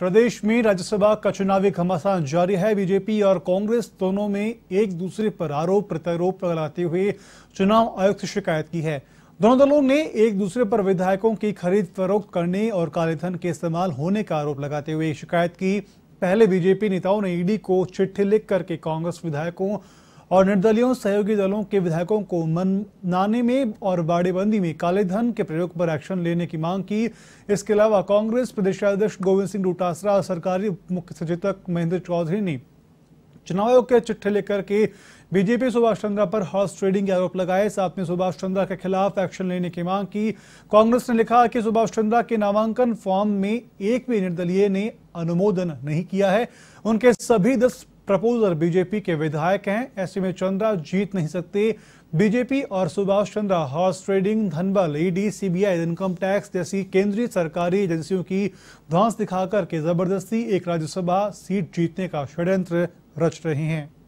प्रदेश में राज्यसभा का चुनावी घमासान जारी है बीजेपी और कांग्रेस दोनों में एक दूसरे पर आरोप प्रत्यारोप लगाते हुए चुनाव आयोग से शिकायत की है दोनों दलों ने एक दूसरे पर विधायकों की खरीद फरोख्त करने और कालेधन के इस्तेमाल होने का आरोप लगाते हुए शिकायत की पहले बीजेपी नेताओं ने ईडी को चिट्ठी लिख करके कांग्रेस विधायकों और निर्दलीय सहयोगी दलों के विधायकों को मनाने में और बाड़ेबंदी में काले धन के प्रयोग पर एक्शन लेने की मांग की इसके अलावा कांग्रेस प्रदेशाध्यक्ष गोविंद सिंह डोटासरा और सरकारी मुख्य सचेतक महेंद्र चौधरी ने चुनाव आयोग के चिट्ठे लेकर के बीजेपी सुभाष चंद्रा पर हॉर्स ट्रेडिंग के आरोप लगाए साथ में सुभाष चंद्रा के खिलाफ एक्शन लेने की मांग की कांग्रेस ने लिखा कि सुभाष चंद्रा के नामांकन फॉर्म में एक भी निर्दलीय ने अनुमोदन नहीं किया है उनके सभी दस प्रपोजर बीजेपी के विधायक हैं ऐसे में चंद्रा जीत नहीं सकते बीजेपी और सुभाष चंद्रा हॉर्स ट्रेडिंग धनबल ईडी सीबीआई इनकम टैक्स जैसी केंद्रीय सरकारी एजेंसियों की धांस दिखाकर के जबरदस्ती एक राज्यसभा सीट जीतने का षड्यंत्र रच रहे हैं